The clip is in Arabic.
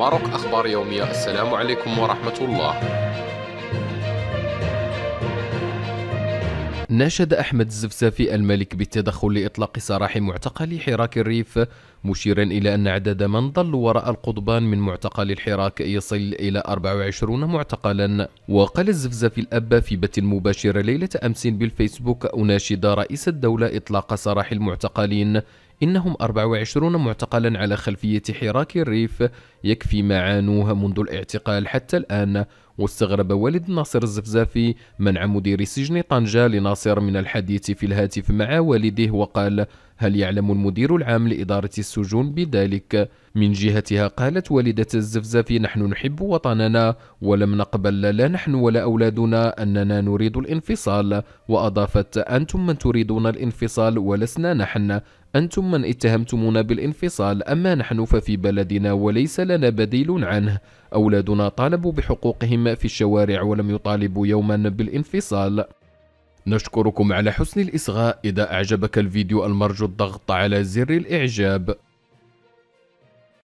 ماروك أخبار يومية السلام عليكم ورحمة الله ناشد أحمد الزفزافي الملك بالتدخل لإطلاق سراح معتقل حراك الريف مشيرا إلى أن عدد من ظل وراء القضبان من معتقل الحراك يصل إلى 24 معتقلا وقال الزفزافي الأب في بث مباشر ليلة أمس بالفيسبوك أناشد رئيس الدولة إطلاق سراح المعتقلين إنهم 24 معتقلا على خلفية حراك الريف يكفي ما عانوه منذ الاعتقال حتى الآن واستغرب والد ناصر الزفزافي منع مدير سجن طنجة لناصر من الحديث في الهاتف مع والده وقال هل يعلم المدير العام لإدارة السجون بذلك؟ من جهتها قالت والدة الزفزافي نحن نحب وطننا ولم نقبل لا نحن ولا أولادنا أننا نريد الانفصال وأضافت أنتم من تريدون الانفصال ولسنا نحن أنتم من اتهمتمونا بالانفصال أما نحن ففي بلدنا وليس لنا بديل عنه أولادنا طالبوا بحقوقهم في الشوارع ولم يطالبوا يوما بالانفصال نشكركم على حسن الإصغاء إذا أعجبك الفيديو المرجو الضغط على زر الإعجاب